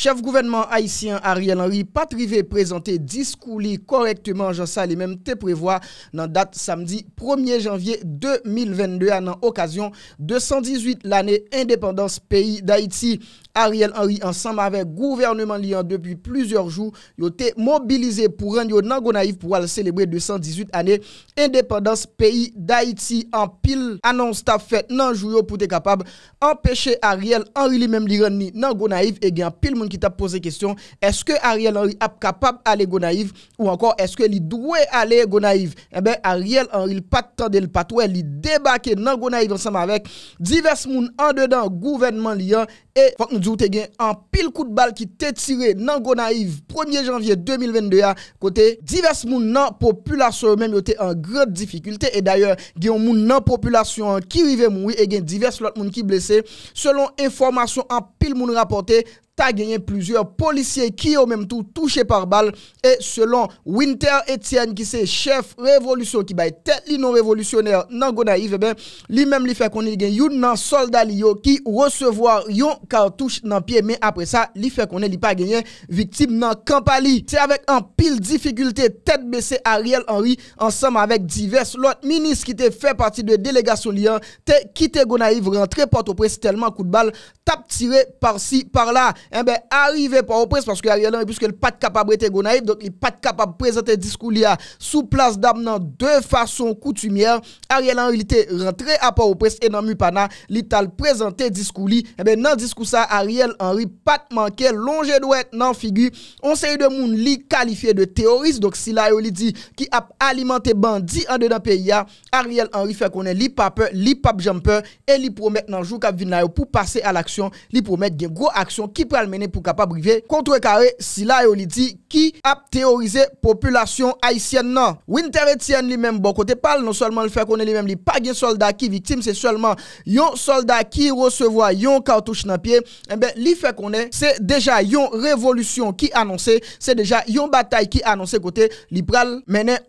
Chef gouvernement haitien Ariel Henry patrive prezante diskou li korekteman, jansa li menm te prevoa nan dat samdi 1 janvye 2022 an an okasyon 218 l ane independance peyi d'Haiti. Ariel Henry ansam avek gouvernement li an depi plizor jou, yo te mobilize pou ren yo nan Gonaif pou wale celebre 218 ane independance peyi d'Haiti an pil anons ta fet nan jou yo pou te kapab anpeche Ariel Henry li menm li ren ni nan Gonaif e gen pil moun ki tap pose kestyon, eske Ariel Henry ap kapab ale Gonaiv ou ankon eske li dwe ale Gonaiv ebe eh Ariel Henry l patande l patou e li debake nan Gonaiv ansam avek divers moun an dedan gouvernement li an e fok nou di wote gen an pil kout bal ki te tire nan Gonaiv 1 janvye 2022 kote divers moun nan populasyon men yo te an gre difficulte e daye gen moun nan populasyon ki rive moui e gen divers lot moun ki blese selon informasyon an pil moun rapote Ta genyen plizye policye ki yo menm tou touche par bal E selon Winter Etienne ki se chef revolusyon ki baye tet li non revolusyoner nan Gonaive E eh ben li menm li fe konen gen yon nan solda li yo ki resevoir yon kartouche nan piye Men apre sa li fe konen li pa genyen viktib nan Kampali Te avek an pil difikulte tet bese Ariel Henry ansam avek divers lot Minis ki te fe parti de delegasyon li an te kite Gonaive Rentre porto presi telman kout bal tap tire parsi par la Ebe, arive pa wopres, paske Ariel Henry, piske l pat kapab rete gonaib, donk li pat kapab prezante diskou li a, sou plas dam nan de fason koutumier, Ariel Henry li te rentre a pa wopres, e nan Mupana, li tal prezante diskou li, ebe eh nan diskou sa, Ariel Henry pat manke, lonje dwe nan figu, on se yu de moun li kalifiye de teorist, donk si la yo li di, ki ap alimante bandi an de nan periya, Ariel Henry fe konen li pape, li pape jempe, e li promet nan jou kap vinayo, pou pase al aksyon, li promet gen gro aksyon, ki, pral mener pour capable briver contre carré si là il qui a théorisé population haïtienne non Winter Etienne lui-même bon côté parle non seulement le fait qu'on est lui-même li pas soldats soldat qui victime c'est seulement yon soldat qui reçoit yon cartouche dans pied et eh ben li fait qu'on est c'est déjà yon révolution qui annonçait, c'est déjà yon bataille qui annoncé côté li pral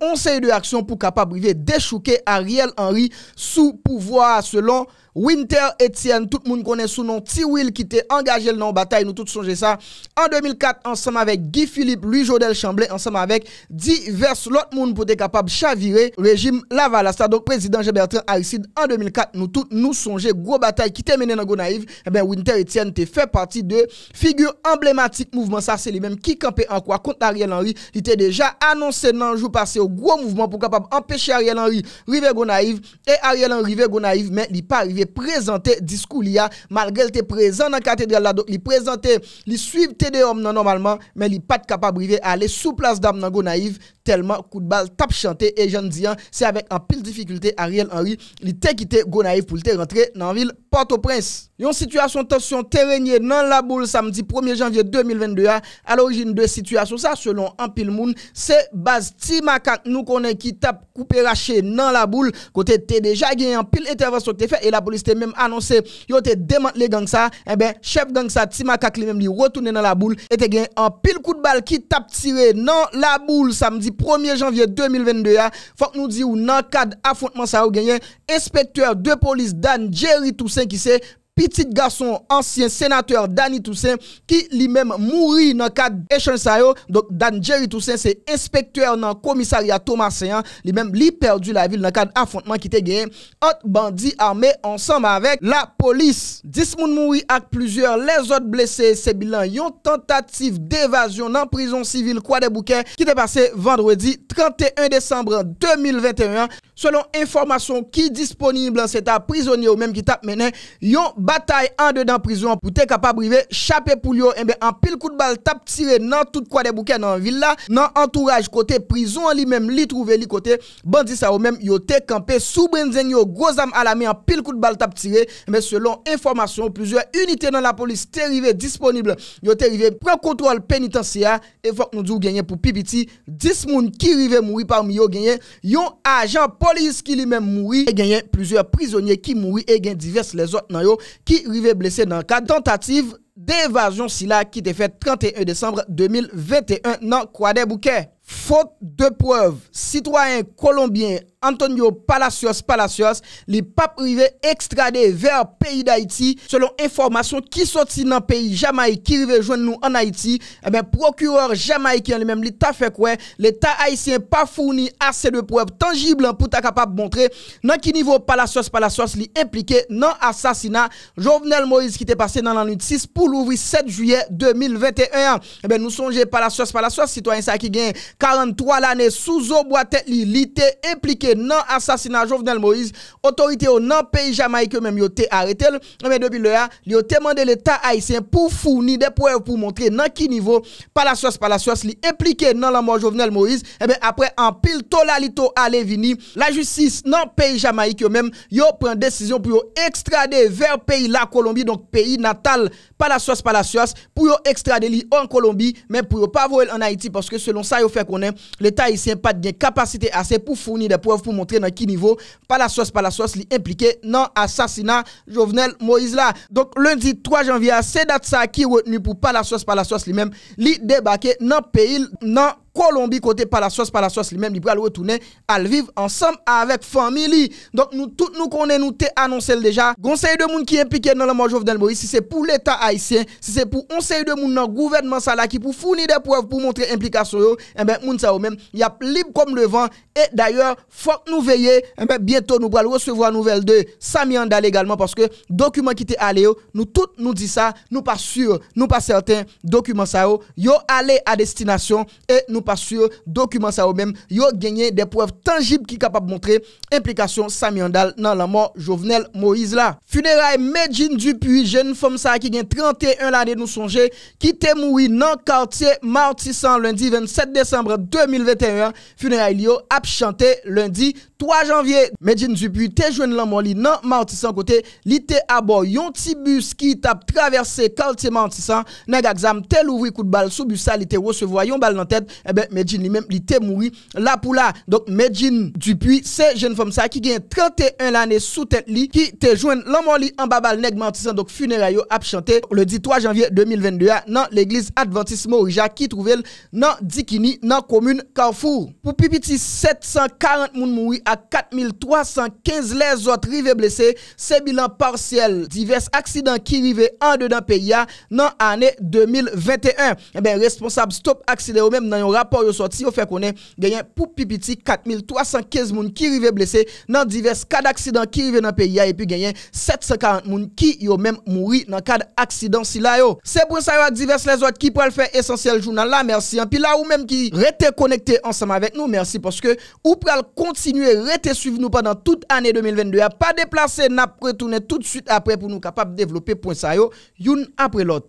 on sait de action pour capable briver déchouquer Ariel Henry sous pouvoir selon Winter Etienne, tout moun konen sou non Tiwil ki te engaje l nan w batay nou tout sonje sa, an 2004 ansame avek Guy Philippe, Louis Jodel Chamblet ansame avek divers lot moun pou te kapab chavire rejim lavala sa, donk prezident Jean-Bertrand Aristide an 2004, nou tout nou sonje, gwo batay ki te mene nan Gonaive, e eh ben Winter Etienne te fe parti de figure emblematik mouvman sa, se li menm ki kampe an kwa kont Ariel Henry, li te deja anonsen nan jou pase yo gwo mouvman pou kapab empeshe Ariel Henry, rive Gonaive e Ariel Henry rive Gonaive, men li pa rive Li prezante diskou li a, malgre li te prezant nan katedral la do. Li prezante, li suiv te de om nan normalman, men li pat kapabrive a ale sou plas dam nan go naif. Telman kout bal tap chante, e jan diyan, se avek an pil difikulte Ariel Henry, li te kite go naif pou li te rentre nan vil. Port-au-Prince. Une situation tension terrenier dans la boule samedi 1er janvier 2022 à l'origine de situation ça selon pile Moun, c'est base Timakak nous connaît qui tape coupé raché dans la boule côté t'es déjà gagné en pile intervention t'es fait et la police t'es même annoncé yo t'es démantelé gang ça et eh ben chef gang ça Timakak lui même lui retourné dans la boule et t'es gagné en pile coup de balle qui tape tiré dans la boule samedi 1er janvier 2022 faut que nous dit ou dans cadre affrontement ça a gagné inspecteur de police Dan Jerry Toussaint 5, il Petit gason, ansyen senatèr Dani Toussaint, ki li mèm mouri nan kad Eshan Sayo, dan Jerry Toussaint se inspektèr nan komissariya Thomas Sayan, li mèm li perdu la vil nan kad affontman ki te gen, ot bandi armè ansanm avèk la polis. Dis moun mouri ak plusieurs les ot blesè, se bilan yon tentatif devasyon nan prizon sivil Kwa de Bouken, ki te passe vendredi 31 désembre 2021. Selon informasyon ki disponible an seta prizonye ou mèm ki tap menè, yon Batay an de dan prizon pou te kapab rive, chapè pou yo, enbe eh an pil kout bal tap tire nan tout kwa de bouke nan villa, nan entourage kote, prizon li men li trouve li kote, bandi sa ou men yo te kampe, soubrenzen yo gozam alami an pil kout bal tap tire, enbe eh selon informasyon, plusieurs unitè nan la polis te rive disponible, yo te rive prekontrol penitensia, e fok nou di ou genye pou pipiti, dis moun ki rive moui parmi yo genye, yon ajan polis ki li men moui, e genye plusieurs prizonye ki moui, e genye divers lesot nan yo, ki rive blese nan ka tentative de evajyon sila ki te fet 31 Desembre 2021 nan Kwade Bouke. Fote de preuve, Citoyen Colombien Antonio Palacios Palacios li pa prive ekstrade ver peyi d'Haïti selon informasyon ki soti nan peyi Jamaï ki prive jwenn nou an Haïti, ebe eh prokureur Jamaï ki an li mem li ta fe kwen, li ta Haitien pa fourni ase de preuve tangiblen pou ta kapap montre nan ki nivou Palacios Palacios li implike nan asasina Jovenel Moïse ki te pase nan anitis pou louvri 7 juye 2021. Ebe nou sonje Palacios Palacios Citoyen sa ki gen Palacios 43 lane souzo boate li li te implike nan asasina Jovenel Moïse. Otorite yo nan peyi Jamaik yo menm yo te arete. Men debi le a, li yo temande l'Etat Haitien pou founi de pou e pou montre nan ki nivou. Palasios, palasios, li implike nan laman Jovenel Moïse. Emen apre an pil to la li to ale vini. La justis nan peyi Jamaik yo menm yo pren desisyon pou yo ekstrade ver peyi la Kolombi. Donk peyi natal, palasios, palasios, pou yo ekstrade li an Kolombi. Men pou yo pa vo el an Haiti, parce que selon sa yo fek. l'État l'État n'a pas de capacité assez pour fournir des preuves pour montrer dans quel niveau pas la sauce par la sauce li impliqué dans assassinat Jovenel Moïse là. Donc lundi 3 janvier, c'est date ça qui retenu pour pas la sauce par la sauce lui-même, li débarqué dans pays non Kolombi kote pala sos, pala sos li men li pou al wotounen al viv ansam avek famili. Donk nou tout nou konen nou te anonsel deja. Gonsey de moun ki implike nan la manjof den boi, si se pou l'Etat haisyen, si se pou konsey de moun nan gouvernement sa la ki pou founi de pov pou montre implikasyon yo, en eh ben moun sa yo men ya plib kom levan. E d'ayor fok nou veye, en eh ben bientou nou pou al wotounen nouvel de Samian dal egalman, paske dokumen ki te ale yo nou tout nou di sa, nou pa sur nou pa certain, dokumen sa yo yo ale a destinasyon, e nou pa sur dokumen sa ou men yo genye de pouev tangib ki kapap montre implikasyon Samy Andal nan la mor Jovenel Moizla. Funeray Medjin Dupuy, jen fom sa ki gen 31 lade nou sonje, kite moui nan kartye martisan lundi 27 Desembre 2021 Funeray li yo ap chante lundi 3 janvye, Medjin Dupuy te jwen lanman li nan Martisan kote, li te abo yon ti bus ki tap traverse kalte Martisan, neg aksam, te louvri kout bal sou bus sa li te wosevwa yon bal nan ted, ebe eh Medjin li menm li te moui la pou la. Dok Medjin Dupuy se jen fom sa ki gen 31 lane sou ted li, ki te jwen lanman li an babal neg Martisan, dok funerayo ap chante le di 3 janvye 2022 nan l'Eglise Adventisme Ouija ki trouvel nan Dikini nan Komune Kalfour. Pou pipiti 740 moun moui apchante, 4315 les ot rive blese, se bilan partiel divers aksidant ki rive an de dan pe ya nan ane 2021. E eh ben responsab stop aksidant yo menm nan yon rapor yo sorti yo fe konen genyen pou pipiti 4315 moun ki rive blese nan divers kad aksidant ki rive nan pe ya e pi genyen 740 moun ki yo menm mouri nan kad aksidant si la yo Se brousa yo a divers les ot ki pral fe esensyel jounan la, mersi an, pi la ou menm ki rete konekte ansama vek nou mersi poske ou pral kontinue Rete suiv nou padan tout ane 2022. A pa deplase, na pretoune tout suite apre pou nou kapap devlope pon sa yo. Yon apre lot.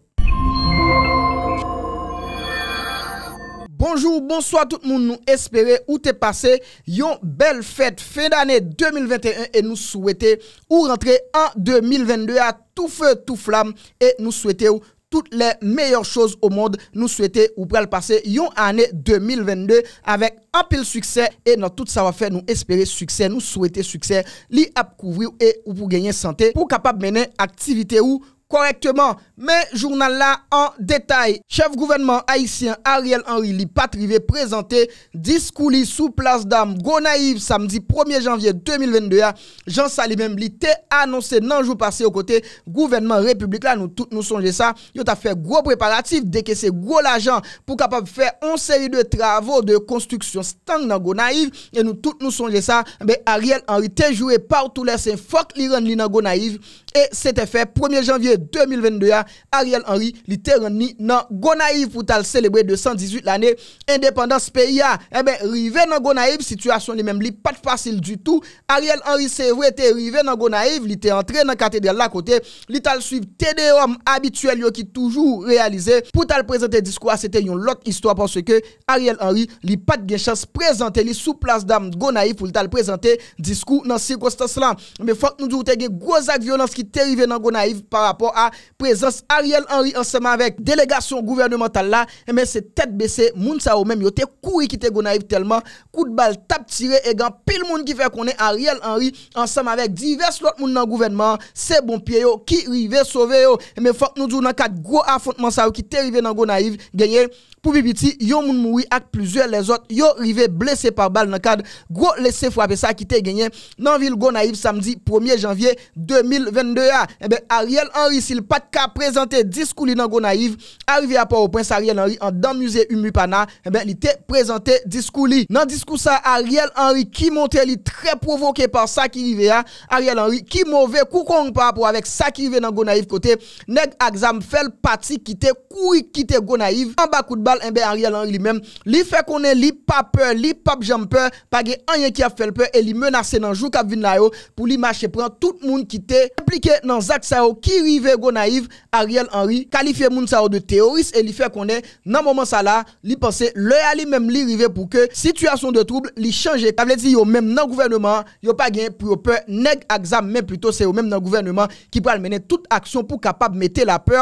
Bonjour, bonsoit tout moun nou espere ou te pase. Yon bel fete fe d'ane 2021 e nou souwete ou rentre an 2022 a tou fe tou flam e nou souwete ou. Tout les meilleurs choses au monde nous souhaiter ou pour al passer yon année 2022 avec un pile succès et notre toute sa va faire nous espérer succès, nous souhaiter succès, l'y ap couvrir et ou pour gagner santé, pour capap mener activité ou... correctement. Mais journal là en détail. Chef gouvernement haïtien Ariel Henry li patrivé présenté discours sous place d'âme Gonaïve samedi 1er janvier 2022. Hein. Jean Sali même li té annoncé nan jour passé au côté gouvernement république là nous tout nous songeons ça. Yo t'a fait gros préparatif dès que c'est gros l'argent pour capable faire une série de travaux de construction stand dans Gonaïve et nous tout nous songeons ça mais Ariel Henry té joué partout les c'est fuck li rend li dans et c'était fait 1er janvier 2022 a, Ariel Henry li te rendi nan Gonaive pou tal celebre 218 l ane, independance pe ya, ebe, eh rive nan Gonaive situasyon li menm li pat fasil du tou Ariel Henry se vwete rive nan Gonaive li te entre nan katede la kote li tal suiv tede om abituel yo ki toujou realize, pou tal prezente diskwa, se te yon lot istwa pou se ke Ariel Henry li pat gen chans prezente li sou plas dam Gonaive pou li tal prezente diskwa nan cirkostas lan me fok nou djou te ge grozak violans ki te rive nan Gonaive par rapport a prezans Ariel Henry enseman vek delegasyon gouvernemental la se eh tet bese moun sa ou men yo te koui ki te Gonaiv telman kout bal tap tire e gan pil moun ki fe konen Ariel Henry enseman vek divers lot moun nan gouvernement se bon piye yo ki rive sove yo eh fok nou djou nan kat gwo affontman sa ou ki te rive nan Gonaiv genye Pou bibiti, yon moun moui ak plusieurs lesot, yon rive blese par bal nan kade, gro lese fwape sa ki te genye, nan vil Gonaiv samdi 1 janvye 2022 ya. Ebe, eh Ariel Henry sil pat ka prezante diskou li nan Gonaiv, arrive a pa ou prens Ariel Henry an dan muse umu pana, ebe, eh li te prezante diskou li. Nan diskou sa, Ariel Henry ki monte li tre provoke par sa ki rive ya, Ariel Henry ki move koukong pa apou avek sa ki rive nan Gonaiv kote, neg ak zam fel pati ki te koui ki te Gonaiv, an bakout ba, Mbè Ariel Henry li mèm Li fè konè li pa pè, li pap jampè Pagè anyè ki a fèl pè E li menase nan jou kabvin la yo Pou li mâche prè Tout moun ki te Aplike nan zak sa yo Ki rive go naiv Ariel Henry Kalife moun sa yo de teoris E li fè konè Nan mouman sa la Li pense Lè a li mèm li rive Pou ke Situasyon de trouble Li chanje Kavleti yo mèm nan gouvernement Yo pagè Pou yo pè Neg aksam Mèm plutôt se yo mèm nan gouvernement Ki prè almenè Tout aksyon pou kapab Mete la pè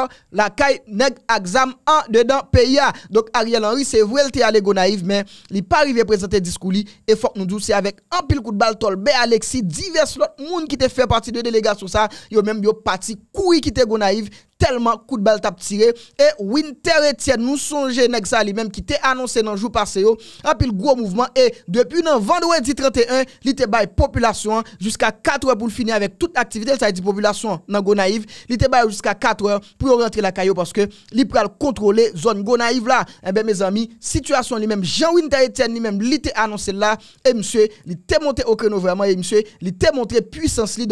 Dok Ariel Henry se vwelte ale Gonaiv men li pari ve prezante diskou li e fok nou djou se avek an pil kout bal tol be Aleksi, divers lot moun ki te fe pati de delegat sou sa, yo menm yo pati koui ki te Gonaiv. telman kout bal tap tire, e Winter Etienne nou sonje nek sa li menm ki te anonsen nan jou pase yo, apil gwo mouvman, e depi nan vandouen 10-31, li te baye populasyon, jusqu'a 4 wè pou l'fini avèk tout l'aktivite, sa yi ti populasyon nan gwo naiv, li te baye jusqu'a 4 wè pou yon rentre la kayo, paske li pral kontrole zon gwo naiv la, e eh be mè zami, sitwasyon li menm, Jean Winter Etienne li menm, li te anonsen la, e mswe, li te montè okreno vèman, e mswe, li te montè pwisans li,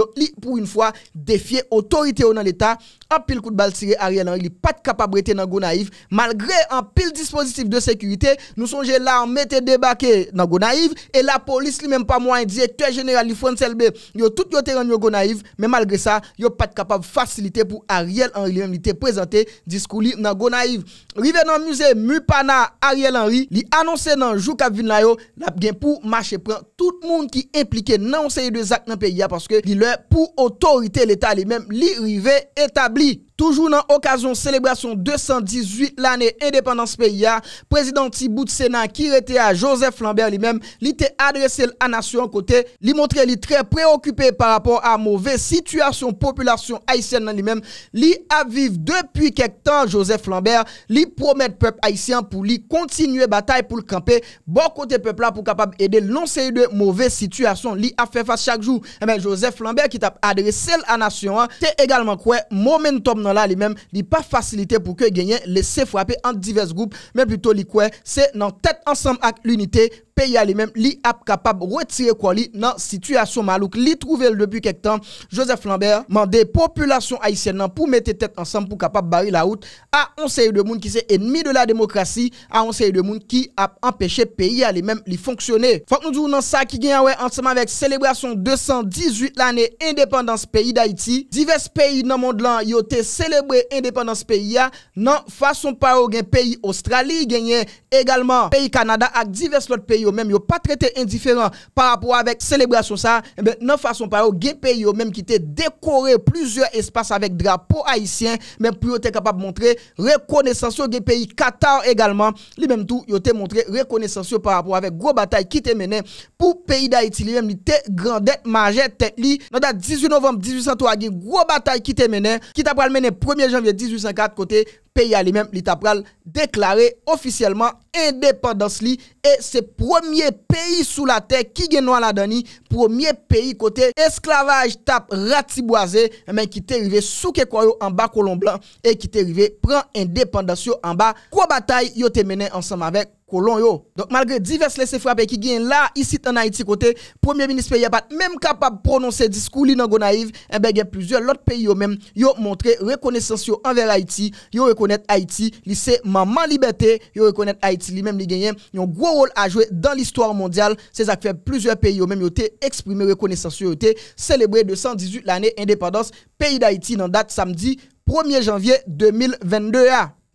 bal sire Ariel Henry li pat kapabrete nan go naif malgre an pil dispositif de sekurite, nou sonje la an mette debake nan go naif, e la polis li menm pa mwen dize, te generali frontelbe, yo tout yo teran yo go naif men malgre sa, yo pat kapab facilite pou Ariel Henry li menm li te prezante diskou li nan go naif. Rive nan muse Mupana, Ariel Henry li anonse nan Joukavine la yo la gen pou mache pran tout moun ki implike nan seye de zak nan peya paske li lè pou otorite l'Etat li menm li rive etabli Toujou nan okazyon selebrasyon 218 l'anè indépendance pè ya... Prezidenti Boutsenan ki rete a Joseph Lambert li mèm... Li te adrese l'anasyon kote... Li montre li tre preokupè par rapport a mouvè sityasyon populasyon haisyen nan li mèm... Li aviv depi kek tan Joseph Lambert... Li promet pep haisyen pou li kontinue batay pou l'kampè... Bo kote pep la pou kapab ede l'onseye de mouvè sityasyon li a fefas chak jou... Emen eh Joseph Lambert ki te adrese l'anasyon an... Te egalman kwen momentum nan... la li men li pa fasilite pou ke genyen le se fwape an divers goup men pluto li kwe se nan tete ansam ak l'unite peyi a li men li ap kapab wetire kwa li nan situasyon malouk li trouvel depu kek tan Joseph Lambert man de populasyon Haitien nan pou mete tete ansam pou kapab bari la out a onseye de moun ki se enmi de la demokrasi a onseye de moun ki ap empeshe peyi a li men li fonksyone. Fak nou djou nan sa ki genyen anseman vek selebrasyon 218 l'anè independans peyi d'Haiti divers peyi nan mond lan yote se celebre indépendance peyi ya, nan fason paro gen peyi Australi genyen. Egalman, peyi Kanada ak divers lot peyi yo menm yo pa trete indiferent parapou avèk celebra syon sa nan fason paro gen peyi yo menm ki te dekore plusyo espas avèk drapo haisyen, menm pou yo te kapap montre rekonesansyo gen peyi Qatar egalman. Li menm tou yo te montre rekonesansyo parapou avèk gro batay ki te menen pou peyi da iti li menm li te grande manje tek li. Nan da 18 novembe 1813 gen gro batay ki te menen. Ki ta pral menen 1 janvye 1804 kote peyi alimem li tapral deklare ofisyeleman indepandans li e se premier peyi sou la te ki genwa la dani, premier peyi kote esklavaj tap rati boaze men ki te rive souke kwayo anba kolon blan e ki te rive pran indepandans yo anba kwa batay yo te mene ansam avek. Donc malgré diverses les frapper qui gagnent là ici en Haïti côté premier ministre a pas même capable de prononcer discours li nan naïve et eh ben, plusieurs autres pays yo même yo montré reconnaissance envers Haïti, yo reconnaître Haïti, li c'est maman liberté, yo reconnaître Haïti li même li ont un gros rôle à jouer dans l'histoire mondiale. C'est ça qui fait plusieurs pays yo même yo exprimé exprimer reconnaissance yo ont célébrer 218 l'année indépendance pays d'Haïti dans date samedi 1er janvier 2022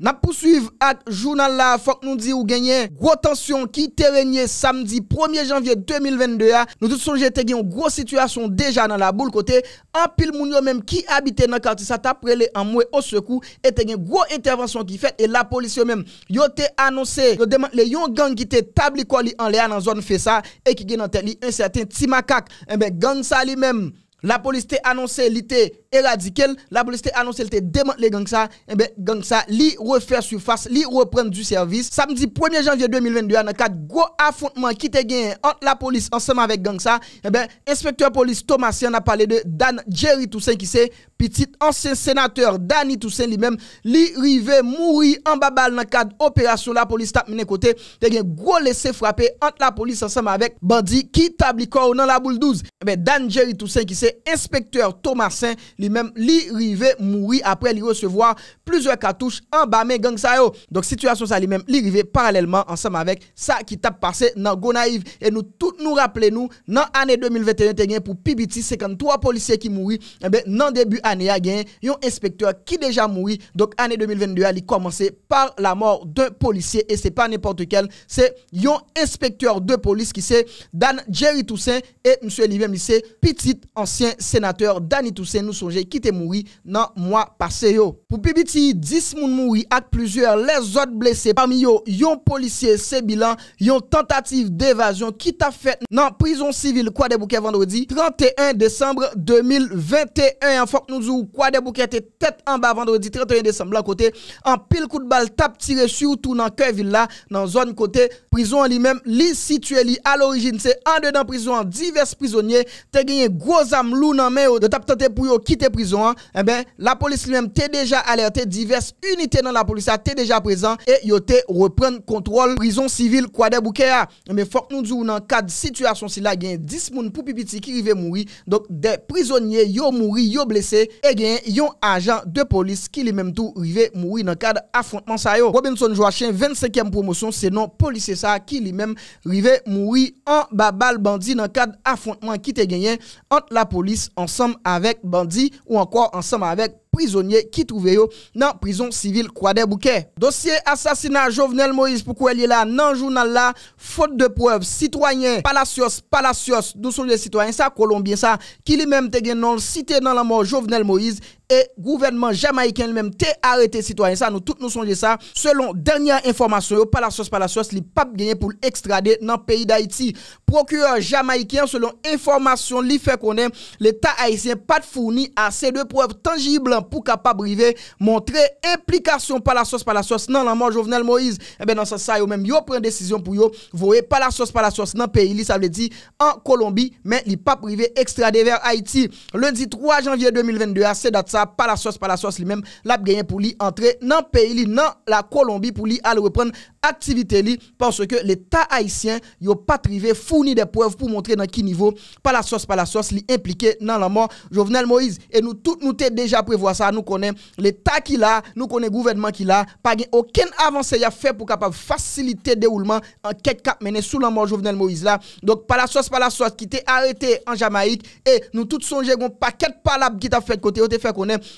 Na pousuiv ak jounan la fok nou di ou genyen, gro tansyon ki te renyen samdi 1 janvye 2022 ya, nou dout sonje te genyon gro situasyon deja nan la bou l kote, an pil moun yo menm ki abite nan kartisa ta prele an mwe o sekou, e te genyon gro intervensyon ki fet e la polisyon menm. Yo te anonsen, yo deman le yon gang ki te tabli kwa li an le an an zon fe sa, e ki genyon ten li un serten ti makak, enbe eh gang sa li menm. La police t'a annoncé qu'elle était éradiquée, la police t'a annoncé elle démantelé gang ça, et eh bien, gang ça li refaire surface, li reprendre du service. Samedi 1er janvier 2022 dans cadre gros affrontement qui t'a gagné entre la police ensemble avec gang ça, et eh ben inspecteur police Thomasien a parlé de Dan Jerry Toussaint qui sait. Pibiti, ansen senatèr Dani Toussaint li mèm li rive mouri an ba bal nan kad operasyon la polis tap mènen kote, te gen gwo lese frape ant la polis ansam avèk bandi ki tab li kor nan la bouldouz. Ebe eh Danjeri Toussaint ki se inspektèr Thomasin li mèm li rive mouri apre li resevoa pluzè katouche an ba men gang sayo. Donk situasyon sa li mèm li rive paralèlman ansam avèk sa ki tap pase nan Gonaiv. E nou tout nou rappele nou nan anè 2021 te gen pou Pibiti 53 polisè ki mouri ebe eh nan debu a. y a un inspecteur qui déjà mouri. Donc année 2022 a commencé par la mort d'un policier et c'est pas n'importe quel, c'est un inspecteur de police qui c'est Dan Jerry Toussaint et monsieur Livem même c'est petit ancien sénateur Danny Toussaint nous songez qui était mouru dans mois passé yo. Pour Bibiti, 10 moun mouri avec plusieurs les autres blessés parmi eux un policier c'est bilan, une tentative d'évasion qui t'a fait dans prison civile quoi des bouquets vendredi 31 décembre 2021 en nous ou kwa de bouke te tet an ba vendredi 31 Desemblan kote, an pil kout bal tap tire syoutou nan ke villa nan zon kote, prizon li men li situe li al orijin se an de dan prizon, divers prizonye te genye groz amlou nan men ou de tap tante pou yo kite prizon an, e eh ben la polisi li men te deja alerte, divers unitè nan la polisi a te deja prezant e yo te repren kontrol, prizon sivil kwa de bouke a, e eh ben fok nou di ou nan kad situasyon si la genye 10 moun pou pipiti ki rive mouri, dok de prizonye yo mouri, yo blese E eh genyen yon ajan de polis ki li menm tou rive moui nan kade afontman sa yo. Robinson Joachim, 25e promosyon se non polis esa ki li menm rive moui an babal bandi nan kade afontman ki te genyen ant la polis ansam avek bandi ou anko ansam avek polis. prizonye ki touve yo nan prizon sivil kwa de bouke. Dosye asasina Jovenel Moïse pou kou el yela nan jounal la, fote de poev, sitwanyen, palasyos, palasyos, nou son de sitwanyen sa, kolonbyen sa, ki li mem te gen non, site nan la mor Jovenel Moïse, E gouvernement Jamaikien Mèm te arete Citoyen sa Nou tout nou sonje sa Selon dènyan informasyon Yo palasos palasos Li pap genye pou l'extrade Nan peyi d'Haïti Prokureur Jamaikien Selon informasyon Li fè konèm L'Etat Haïtien Pat founi Ase de preuve Tangible Pou kapap brive Montre implikasyon Palasos palasos Nan laman Jovenel Moïse Eben eh nan sa sa Yo mèm yo pren desisyon Pou yo voe Palasos palasos Nan peyi li sa vle di An Kolombi Mèm li pap brive Extrade ver Haïti palasos palasos li menm lab genyen pou li entre nan peyi li nan la Kolombi pou li al repren aktivite li panso ke l'Etat Haitien yo patrive founi de poev pou montre nan ki nivou palasos palasos li implike nan laman Jovenel Moïse e nou tout nou te deja prevoa sa nou konen l'Etat ki la, nou konen gouvernement ki la pa gen oken avanse ya fe pou kapav fasilite derouman an ket kap mene sou laman Jovenel Moïse la donk palasos palasos ki te arete an Jamaik e nou tout sonje kon pa ket palap ki te fe kote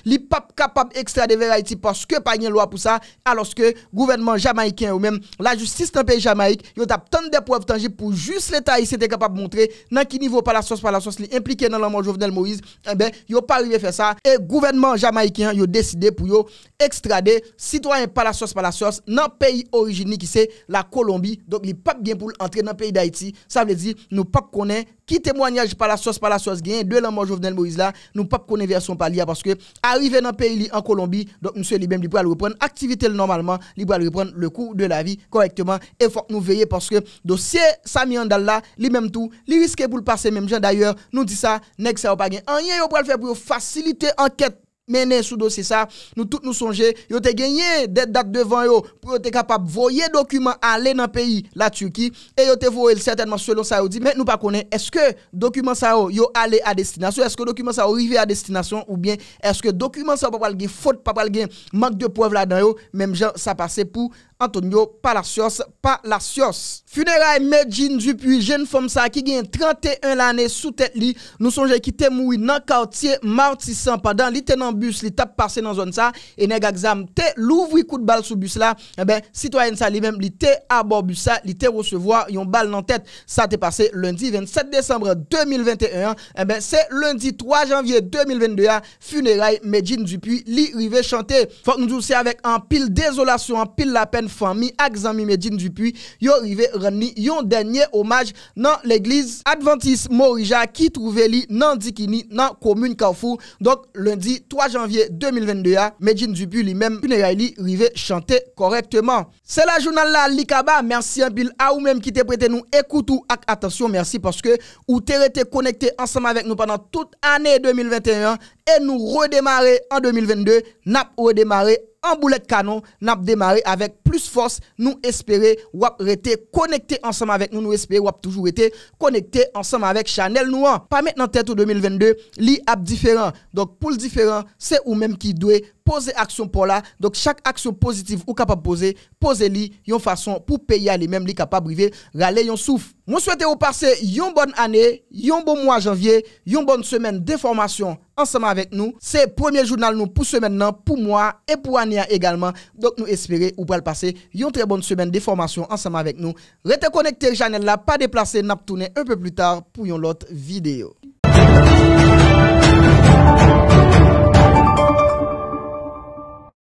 li pap kapap ekstrade ver Haïti paske pa yon lwa pou sa, aloske gouvernement Jamaikien ou men, la justice nan peyi Jamaik, yon tap ton de poev tangib pou jus l'Etat yon se te kapap montre nan ki nivou palasos palasos li implike nan laman Jovenel Moïse, ebe, eh yon pa arrive fe sa, e gouvernement Jamaikien yon deside pou yon ekstrade sitwanyen palasos palasos nan peyi origini ki se la Kolombi, donk li pap gen pou l'entre nan peyi d'Haïti, sa vle di, nou pap konen ki temwanyaj palasos palasos gen, de laman Jovenel Moïse la, nou pap konen versyon palia, pas Arrive nan peyi li an Kolombi Donk mswe li bem li pou al repren aktivite Normalman li pou al repren le kou de la vi Korekteman e fok nou veye Porske dosye sa mi an dal la Li menm tou, li riske pou l pase menm jen Dalyer nou di sa, nek sa wap agen Anye yo pou al feb pou yo fasilite anket Menen sou dosi sa, nou tout nou sonje, yo te genye det dat devan yo, pou yo te kapap voye dokumen ale nan peyi la Turki, e yo te voye certainman selon sa yo di, men nou pa konen, eske dokumen sa yo yo ale a destinasyon, eske dokumen sa yo rive a destinasyon, ou bien eske dokumen sa yo papal gen, fote papal gen, mank de poev la dan yo, menm jan sa pase pou... Antonio Palacios Palacios Funeray Medjin Dupuy Gen Fomsa Ki gen 31 l ane Soutet li Nou sonje ki te moui Nan kaotie Martisan Padan li ten an bus Li tap pase nan zon sa E neg aksam Te louvri kout bal sou bus la E eh ben Citoyen sa li mem Li te abor bus sa Li te rosevoa Yon bal nan tet Sa te pase lundi 27 Desembre 2021 E ben se lundi 3 Janvier 2022 Funeray Medjin Dupuy Li rive chante Fok nou dousi avek An pil desolasyon An pil la pen famille avec zami Medine Dupuis yo rive rendre yon dernier hommage dans l'église adventiste Morija qui trouvait li nan Dikini nan commune Carrefour donc lundi 3 janvier 2022 Medine Dupuis lui-même funérailles li chanté correctement c'est la journal la Likaba merci à ou même qui te prêté nous écoute ou attention merci parce que ou t'es connecté ensemble avec nous pendant toute année 2021 et nous redémarrer en 2022 n'a redémarrer en boulette canon n'a démarrer avec force, nous espérer, wap rester connecté ensemble avec nous, nous espérons wap toujours été connecté ensemble avec Chanel nous. Pas maintenant tête 2022, li ap différent. Donc pour le différent, c'est ou même qui doit poser action pour là. Donc chaque action positive ou capable poser, poser li yon façon pour payer les mêmes li capable de râler yon souffle. Moi souhaite vous passer une bonne année, un bon mois janvier, une bonne semaine d'information ensemble avec nous. C'est premier journal nous pour ce maintenant, pour moi et pour Ania également. Donc nous espérons ou pas le passer yon tre bon semen de formasyon anseman vek nou. Rete konekte janel la, pa deplase nap toune un pe plu tar pou yon lot video.